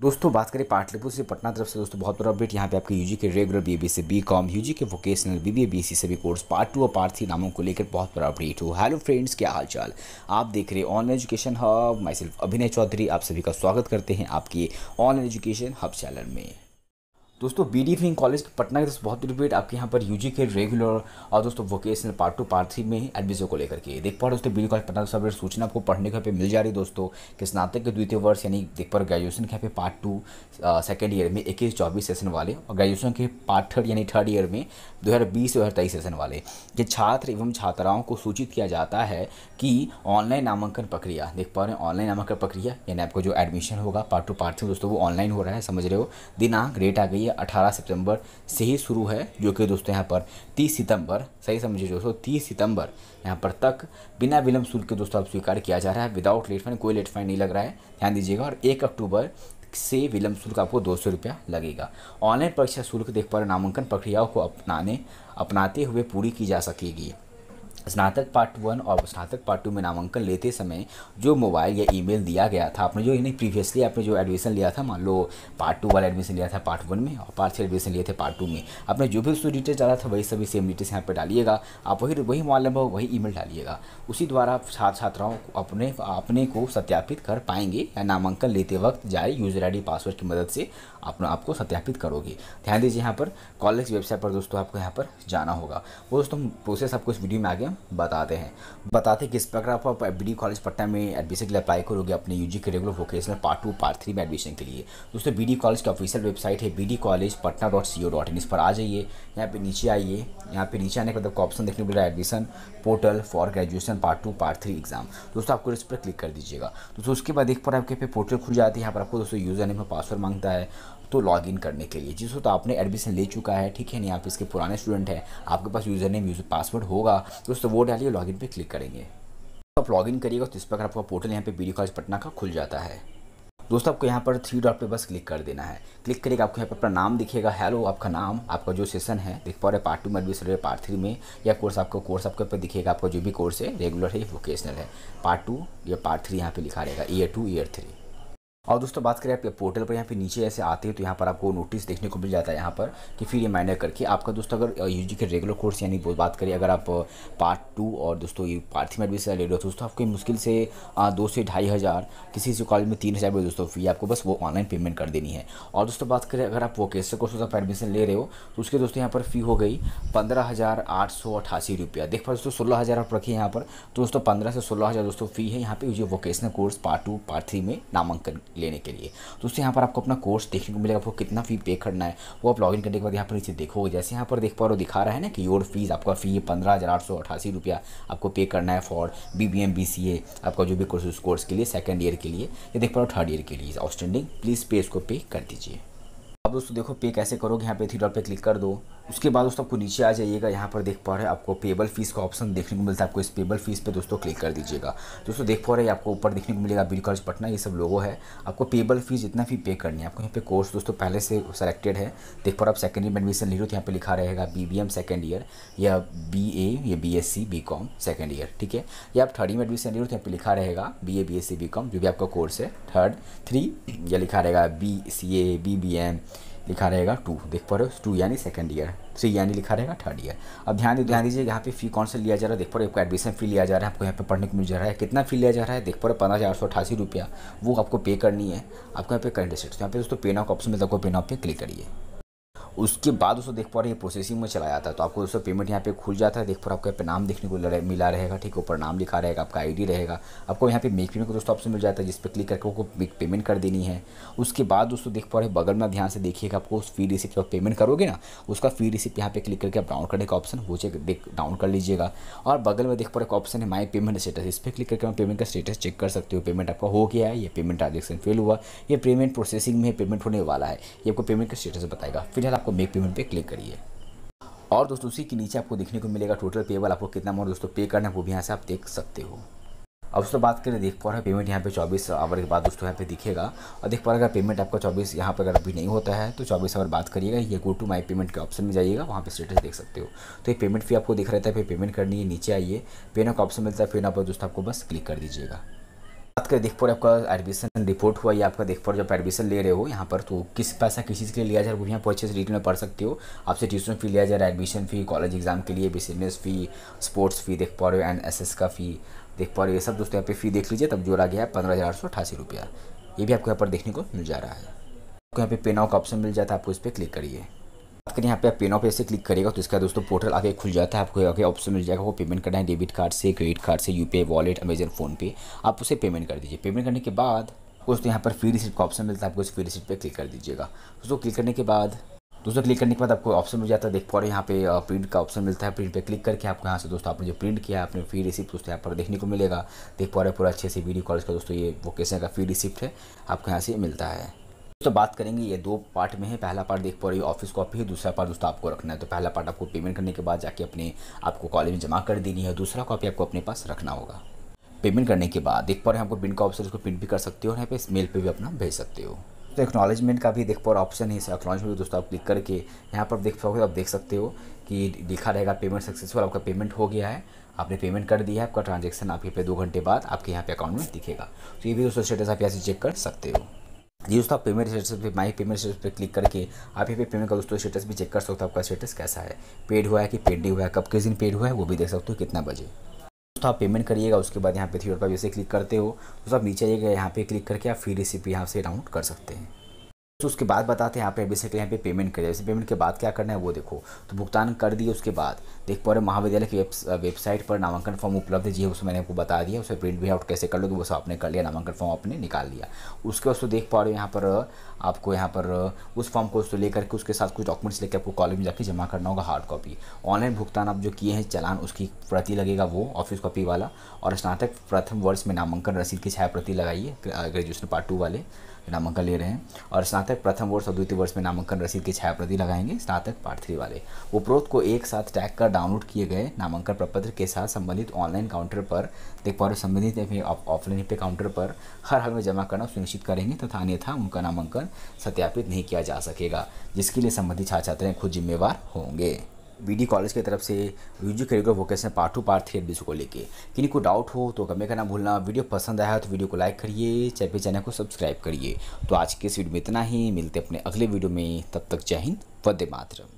दोस्तों बात करें पाटलिपुत्र से पटना तरफ से दोस्तों बहुत बड़ा अपडेट यहाँ पे आपके यूजी के रेगुलर बीबीए से बी कॉम यू के वोकेशनल बीबीए बीसी सभी कोर्स पार्ट टू और पार्ट थ्री नामों को लेकर बहुत बड़ा अपडेट हो हेलो फ्रेंड्स क्या हालचाल आप देख रहे हैं online education hub myself Abhinay Chaudhary आप सभी का स्वागत करते हैं आपकी ऑनलाइन एजुकेशन हब चैनल में दोस्तों बी डी फिंग कॉलेज पटना के दोस्तों बहुत रिपीट आपके यहाँ पर यूजी के रेगुलर और दोस्तों vocational part two part three में एडमिशन को लेकर के देख पा दोस्तों बी डी कॉलेज पटना सब सूचना आपको पढ़ने के पे मिल जा रही है दोस्तों कि स्नातक के द्वितीय वर्ष यानी देख पा ग्रेजुएशन के यहाँ पे पार्ट टू सेकेंड ईयर में इक्कीस चौबीस सेशन वाले और ग्रेजुएशन के पार्ट थर्ड यानी थर्ड ईयर में दो हज़ार बीस दो हज़ार तेईस सेशन वाले ये छात्र एवं छात्राओं को सूचित किया जाता है कि ऑनलाइन नामांकन प्रक्रिया देख पा रहे हैं ऑनलाइन नामांकन प्रक्रिया यानी आपको जो एडमिशन होगा पार्ट टू पार्ट थ्री दोस्तों वो ऑनलाइन हो रहा है समझ रहे हो दिनांक रेट आ गई ये 18 सितंबर से ही शुरू है जो कि दोस्तों यहाँ पर 30 सितंबर सही समझिए दोस्तों 30 सितंबर यहाँ पर तक बिना विलंब शुल्क के दोस्तों अब स्वीकार किया जा रहा है विदाउट लेट फाइन कोई लेट फाइन नहीं लग रहा है ध्यान दीजिएगा और एक अक्टूबर से विलंब शुल्क आपको दो सौ रुपया लगेगा ऑनलाइन परीक्षा शुल्क देख पर नामांकन प्रक्रियाओं को अपनाने अपनाते हुए पूरी की जा सकेगी स्नातक पार्ट वन और स्नातक पार्ट टू में नामांकन लेते समय जो मोबाइल या ईमेल दिया गया था आपने जो यानी प्रीवियसली आपने जो एडमिशन लिया था मान लो पार्ट टू वाला एडमिशन लिया था पार्ट वन में और पार्ट थ्री एडमिशन लिए थे पार्ट टू में आपने जो भी उसको डिटेल्स डाला था वही सभी सेम डिटेल्स यहाँ पर डालिएगा आप वही वही मोबाइल नंबर वही ई डालिएगा उसी द्वारा आप छात्र छात्राओं को अपने अपने को सत्यापित कर पाएंगे या नामांकन लेते वक्त जाए यूज़र आई पासवर्ड की मदद से अपना आपको सत्यापित करोगी ध्यान दीजिए यहाँ पर कॉलेज वेबसाइट पर दोस्तों आपको यहाँ पर जाना होगा वो दोस्तों प्रोसेस आपको इस वीडियो में आगे बताते हैं बताते हैं किस प्रकार आप बी कॉलेज पटना में एडमिशन के लिए अप्लाई करोगे अपने यू के regular vocational part two part three में एडमिशन के लिए दोस्तों बी कॉलेज की ऑफिशियल वेबसाइट है B college Patna dot C O dot in इस पर आ जाइए यहाँ पर नीचे आइए यहाँ पर नीचे आने के बाद आपको ऑप्शन देखने को मिल रहा है admission portal for graduation part two part three exam दोस्तों आपको इस पर क्लिक कर दीजिएगा दोस्तों उसके बाद एक पर आपके पे पोर्टल खुल जाती है यहाँ पर आपको दोस्तों यूज़र नेम और पासवर्ड मांगता है तो लॉग इन करने के लिए जिस तो आपने एडमिशन ले चुका है ठीक है नहीं आप इसके पुराने स्टूडेंट हैं आपके पास यूज़र नेम यूज़र पासवर्ड होगा दोस्तों वो डालिए लॉग इन पर क्लिक करेंगे तो आप लॉगिन करिएगा तो इस प्रकार आपका पोर्टल यहाँ पर बी कॉलेज पटना का खुल जाता है दोस्तों आपको यहाँ पर थ्री डॉट पे बस क्लिक कर देना है क्लिक करिएगा आपको यहाँ पर अपना नाम दिखेगा हेलो आपका नाम आपका जो सेशन है देख पा रहे पार्ट टू में एडमिशन रहे पार्ट थ्री में या कोर्स आपका कोर्स आपके ऊपर दिखेगा आपका जो भी कोर्स है रेगुलर है वोकेशनल है पार्ट टू या पार्ट थ्री यहाँ पे लिखा रहेगा ईयर टू ईयर थ्री और दोस्तों बात करें आपके पोर्टल पर यहाँ पे नीचे ऐसे आते हैं तो यहाँ पर आपको नोटिस देखने को मिल जाता है यहाँ पर कि फिर रिमाइंडर करके आपका दोस्तों अगर यू के रेगुलर कोर्स यानी बात करें अगर आप पार्ट टू और दोस्तों ये पार्ट थ्री में एडमिशन ले रहे हो तो दोस्तों आपको मुश्किल से दो से ढाई हज़ार किसी से कॉलेज में तीन हज़ार दोस्तों फी आपको बस वो ऑनलाइन पेमेंट कर देनी है और दोस्तों बात करें अगर आप वोकेशनल कोर्स आप एडमिशन ले रहे हो तो उसके दोस्तों यहाँ पर फ़ी हो गई पंद्रह हज़ार आठ सौ अठासी रुपया देख पा दोस्तों सोलह हज़ार आप रखिए यहाँ पर तो दोस्तों पंद्रह से सोलह हज़ार दोस्तों फी है यहाँ पर जो vocational course part two part three में नामांकन लेने के लिए तो उससे यहाँ पर आपको अपना कोर्स देखने को मिलेगा आपको कितना फ़ी पे करना है वो आप लॉगिन करने के बाद यहाँ पर इसे देखोगे जैसे यहाँ पर देख पा रहे दिखा रहा है ना कि योर फीस आपका फ़ी पंद्रह हज़ार आठ सौ अठासी रुपया आपको पे करना है for B B M B C A आपका जो भी कोर्स उस कोर्स के लिए सेकेंड ईयर के लिए या देख पा रहे हो थर्ड ईयर के लिए आउटस्टैंडिंग प्लीज़ पे इसको पे कर दीजिए अब दोस्तों देखो पे कैसे करोगे यहाँ पे थ्री डॉट पे क्लिक कर दो उसके बाद दोस्तों आपको नीचे आ जाइएगा यहाँ पर देख पा रहे हैं आपको पेबल फीस का ऑप्शन देखने को मिलता है आपको इस पेबल फीस पे दोस्तों क्लिक कर दीजिएगा दोस्तों देख पा रहे हैं आपको ऊपर देखने को मिलेगा बिल खर्च पटना ये सब लोगों है आपको पेबल फीस जितना भी पे करनी है आपको यहाँ पे कोर्स दोस्तों पहले से सेलेक्टेड है देख पा रहे आप सेकेंड ईयर में एडमिशन ले रहे हो तो यहाँ पर लिखा रहेगा B B M second year या बी ए या B S C B com second year ठीक है या आप थर्ड में एडमिशन ले रहे हो तो यहाँ पर लिखा रहेगा B A B S C B com जो भी आपका कोर्स है थर्ड थ्री या लिखा रहेगा B C A B B M लिखा रहेगा टू देख पा रहे हो टू यानी सेकंड ईयर थ्री यानी लिखा रहेगा थर्ड ईयर अब ध्यान ध्यान दीजिए यहाँ पे फी कौन सा लिया जा रहा है देख पा रहे हो आपको एडमिशन फी लिया जा रहा है आपको यहाँ पे पढ़ने को मिल जा रहा है कितना फी लिया जा रहा है देख पा रहे हो पंद्रह हज़ार सौ अठासी रुपया वो आपको पे करनी है आपको यहाँ पे करेंट स्टेट तो यहाँ पे दोस्तों पेन ऑफ ऑप्शन मिलता देखो पेन ऑफ पे क्लिक करिए उसके बाद उसको देख पा रहे प्रोसेसिंग में चला जाता है तो आपको उसका पेमेंट यहाँ पे खुल जाता है देख पा रहे आपको यहाँ पे नाम देखने को मिला रहेगा ठीक है ऊपर नाम लिखा रहेगा आपका आईडी रहेगा आपको यहाँ पे मेक पेमेंट को दोस्तों ऑप्शन मिल जाता है जिस पर क्लिक करके आपको मेक पेमेंट कर देनी है उसके बाद दोस्तों देख पा रहे बगल में ध्यान से देखिएगा आपको उस फी रिसिप्ट आप पेमेंट करोगे ना उसका फी रिसिप्ट यहाँ पे क्लिक करके आप डाउन करने का ऑप्शन वो चेक देख डाउन कर लीजिएगा और बगल में देख पा रहे ऑप्शन है माई पेमेंट स्टेटस इस पर क्लिक करके आप पेमेंट का स्टेटस चेक कर सकते हो पेमेंट आपका हो गया है ये पेमेंट ट्रांजेक्शन फेल हुआ या पेमेंट प्रोसेसिंग में पेमेंट होने वाला है ये आपको पेमेंट का स्टेटस बताएगा फिलहाल आपको मेक पेमेंट पे क्लिक करिए और दोस्तों उसी के नीचे आपको देखने को मिलेगा टोटल पेबल आपको कितना अमाउंट दोस्तों पे करना है वो भी यहाँ से आप देख सकते हो अब दोस्तों बात करें देख पा रहे पेमेंट यहाँ पे 24 आवर के बाद दोस्तों यहाँ पे दिखेगा और देख पा रहे अगर पेमेंट आपका 24 यहाँ पर अगर अभी नहीं होता है तो 24 आवर बात करिएगा ये गो टू माय पेमेंट के ऑप्शन में जाइएगा वहाँ पे स्टेटस देख सकते हो तो ये पेमेंट फी आपको दिख रहता है फिर पेमेंट करनी है नीचे आइए पेन का ऑप्शन मिलता है फिर पर दोस्तों आपको बस क्लिक कर दीजिएगा बात करें देख रहे आपका एडमिशन रिपोर्ट हुआ या आपका देख पर जब एडमिशन ले रहे हो यहाँ पर तो किस पैसा किस चीज़ के लिए लिया जा रहा है वो भी यहाँ पर अच्छे से डिटेल में पढ़ सकते हो आपसे ट्यूशन फी लिया जा रहा है एडमिशन फ़ी कॉलेज एग्जाम के लिए बिजनेस फ़ी स्पोर्ट्स फ़ी देख पा रहे हो एंड एस का फ़ी देख पा रहे हो ये सब दोस्तों यहाँ पे फ़ी देख लीजिए तब जोड़ा गया है पंद्रह हज़ार सौ अठासी रुपया ये भी आपको यहाँ पर देखने को मिल जा रहा है आपको यहाँ पे पे का ऑप्शन मिल जाता है आपको इस पर क्लिक करिए अगर यहाँ पे आप पेन ऑफ पे क्लिक करेगा तो इसका दोस्तों पोर्टल आगे खुल जाता है आपको आगे ऑप्शन मिल जाएगा वो पेमेंट करना है डेबिट कार्ड से क्रेडिट कार्ड से यूपीआई वॉलेट अमेजन फ़ोनपे आप उसे पेमेंट कर दीजिए पेमेंट करने के बाद दोस्तों यहाँ पर फ्री रिसिप्ट का ऑप्शन मिलता है आपको इस फ्री रिसिप्ट पर क्लिक कर दीजिएगा दोस्तों क्लिक करने के बाद दोस्तों क्लिक करने के बाद आपको ऑप्शन मिल जाता है देख पा रहे हैं यहाँ पे प्रिंट का ऑप्शन मिलता है प्रिंट पे क्लिक करके आपको यहाँ से दोस्तों आपने जो प्रिंट किया है आपने फ्री रिसिप्ट दोस्तों यहाँ पर देखने को मिलेगा देख पा रहे हैं पूरा अच्छे से वीडियो कॉल का दोस्तों ये वोकेशन का फ्री रिसिप्ट है आपको यहाँ से मिलता है दोस्तों बात करेंगे ये दो पार्ट में है पहला पार्ट देख पा रही ऑफिस कॉपी है दूसरा पार्ट दोस्तों आपको रखना है तो पहला पार्ट आपको पेमेंट करने के बाद जाके अपने आपको कॉलेज में जमा कर देनी है दूसरा कॉपी आपको अपने पास रखना होगा पेमेंट करने के बाद देख पा रहे हैं आपको प्रिंट का ऑप्शन उसको प्रिंट भी कर सकते हो और यहाँ पे मेल पे भी अपना भेज सकते हो तो एक्नॉलेजमेंट का भी देख पाओ ऑप्शन है इस एक्नॉलेजमेंट में दोस्तों आप क्लिक करके यहाँ पर देख पाओगे आप देख सकते हो कि लिखा रहेगा पेमेंट सक्सेसफुल आपका पेमेंट हो गया है आपने पेमेंट कर दिया है आपका ट्रांजेक्शन आपके पे दो घंटे बाद आपके यहाँ पे अकाउंट में दिखेगा तो ये भी दोस्तों स्टेटस आप यहाँ से चेक कर सकते हो जी दोस्तों आप पेमेंट स्टेटस पे माई पेमेंट स्टेटस पे क्लिक करके आप यहाँ पे पेमेंट का दोस्तों स्टेटस भी चेक कर सकते हो आपका स्टेटस कैसा है पेड हुआ है कि पेड नहीं हुआ है कब किस दिन पेड हुआ है वो भी देख सकते हो कितना बजे दोस्तों आप पेमेंट करिएगा उसके बाद यहाँ पे थ्री डॉट पर जैसे क्लिक करते हो तो आप नीचे आइएगा यहाँ पे क्लिक करके आप फिर रिसिप यहाँ से डाउनलोड कर सकते हैं तो उसके बाद बताते हैं यहाँ पे बेसिकली यहाँ पे पेमेंट कर जैसे पेमेंट के बाद क्या करना है वो देखो तो भुगतान कर दिए उसके बाद देख पा रहे महाविद्यालय की वेबसाइट पर नामांकन फॉर्म उपलब्ध है जी उसमें मैंने आपको बता दिया उसे प्रिंट भी आउट कैसे कर लो तो वो सब आपने कर लिया नामांकन फॉर्म आपने निकाल लिया उसके बाद देख पा रहे हो यहाँ पर आपको यहाँ पर उस फॉर्म को उसको लेकर के उसके साथ कुछ डॉक्यूमेंट्स लेकर आपको कॉलेज में जाकर जमा करना होगा हार्ड कॉपी ऑनलाइन भुगतान आप जो किए हैं चलान उसकी प्रति लगेगा वो ऑफिस कॉपी वाला और स्नातक प्रथम वर्ष में नामांकन रसीद की छाया प्रति लगाइए ग्रेजुएशन पार्ट टू वाले नामांकन ले रहे हैं और स्नातक प्रथम वर्ष और द्वितीय वर्ष में नामांकन रसीद की छाया प्रति लगाएंगे स्नातक पार्ट थ्री वाले उपरोक्त को एक साथ टैग कर डाउनलोड किए गए नामांकन प्रपत्र के साथ संबंधित ऑनलाइन काउंटर पर देख पा रहे संबंधित ऑफलाइन पे काउंटर पर हर हाल में जमा करना सुनिश्चित करेंगे तथा अन्यथा उनका नामांकन सत्यापित नहीं किया जा सकेगा जिसके लिए संबंधित छात्र छात्राएँ खुद जिम्मेवार होंगे बीडी कॉलेज की तरफ से UG curricular vocation part two part three admission को लेके किन्हीं को डाउट हो तो कमेंट करना भूलना वीडियो पसंद आया तो वीडियो को लाइक करिए चैनल चैनल को सब्सक्राइब करिए तो आज के इस वीडियो में इतना ही मिलते अपने अगले वीडियो में तब तक जय हिंद वंदे मातरम